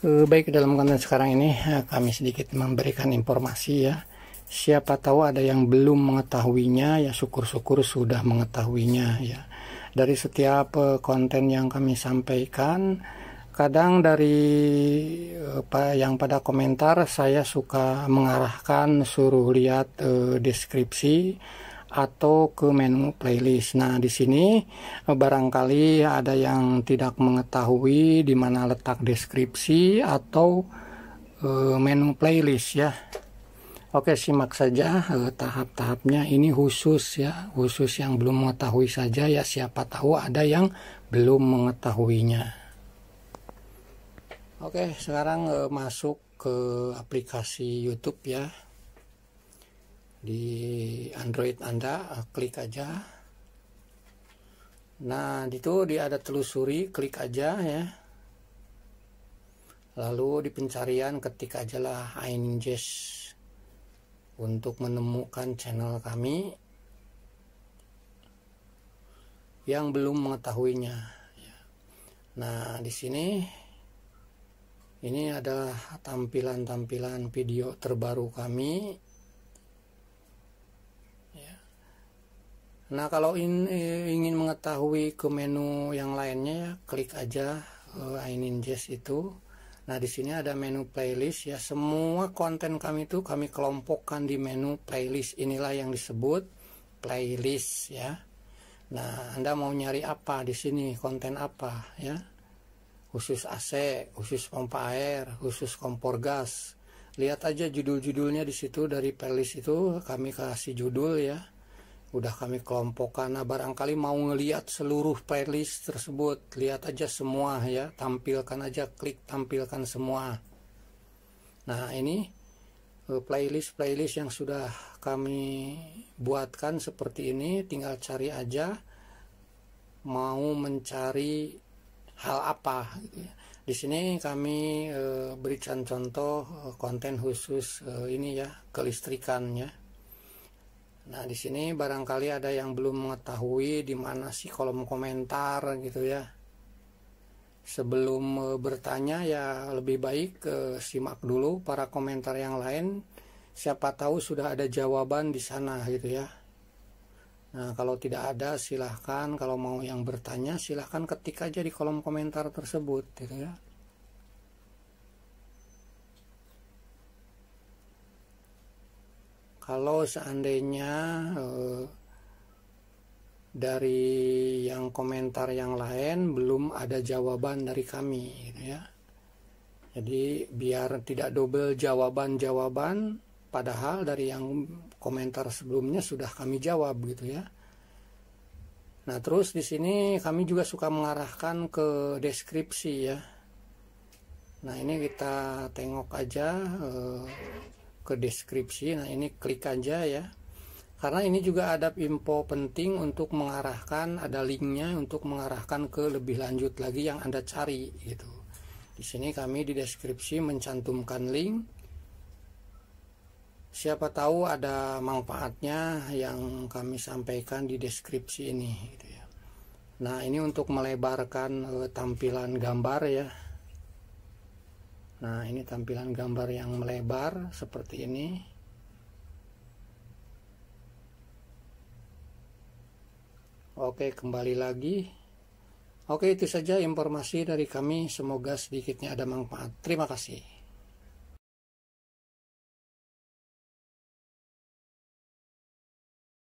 Eh, baik dalam konten sekarang ini eh, kami sedikit memberikan informasi ya. Siapa tahu ada yang belum mengetahuinya ya syukur-syukur sudah mengetahuinya ya. Dari setiap eh, konten yang kami sampaikan kadang dari yang pada komentar saya suka mengarahkan suruh lihat deskripsi atau ke menu playlist. Nah, di sini eh, barangkali ada yang tidak mengetahui di mana letak deskripsi atau e, menu playlist ya. Oke, simak saja e, tahap-tahapnya. Ini khusus ya, khusus yang belum mengetahui saja ya. Siapa tahu ada yang belum mengetahuinya. Oke, sekarang e, masuk ke aplikasi YouTube ya di Android Anda eh, klik aja nah di itu di ada telusuri klik aja ya lalu di pencarian ketik aja lah Ainges untuk menemukan channel kami yang belum mengetahuinya ya. nah di sini ini adalah tampilan-tampilan video terbaru kami Nah kalau in, eh, ingin mengetahui ke menu yang lainnya ya klik aja uh, eh, Ainin Jazz itu. Nah di sini ada menu playlist ya semua konten kami itu kami kelompokkan di menu playlist inilah yang disebut playlist ya. Nah Anda mau nyari apa di sini konten apa ya? Khusus AC, khusus pompa air, khusus kompor gas. Lihat aja judul-judulnya di situ dari playlist itu kami kasih judul ya udah kami kelompokkan nah barangkali mau ngeliat seluruh playlist tersebut lihat aja semua ya tampilkan aja klik tampilkan semua nah ini eh, playlist-playlist yang sudah kami buatkan seperti ini tinggal cari aja mau mencari hal apa di sini kami eh, berikan contoh eh, konten khusus ini ya kelistrikannya Nah, di sini barangkali ada yang belum mengetahui di mana sih kolom komentar gitu ya. Sebelum e, bertanya ya lebih baik ke simak dulu para komentar yang lain. Siapa tahu sudah ada jawaban di sana gitu ya. Nah, kalau tidak ada silahkan kalau mau yang bertanya silahkan ketik aja di kolom komentar tersebut gitu ya. kalau seandainya eh, dari yang komentar yang lain belum ada jawaban dari kami gitu ya. Jadi biar tidak double jawaban-jawaban padahal dari yang komentar sebelumnya sudah kami jawab gitu ya. Nah, terus di sini kami juga suka mengarahkan ke deskripsi ya. Nah, ini kita tengok aja eh, ke deskripsi. Nah, ini klik aja ya. Karena ini juga ada info penting untuk mengarahkan, ada linknya untuk mengarahkan ke lebih lanjut lagi yang Anda cari gitu. Di sini kami di deskripsi mencantumkan link. Siapa tahu ada manfaatnya yang kami sampaikan di deskripsi ini gitu ya. Nah, ini untuk melebarkan eh, tampilan gambar ya. Nah ini tampilan gambar yang melebar seperti ini Oke kembali lagi Oke itu saja informasi dari kami semoga sedikitnya ada manfaat Terima kasih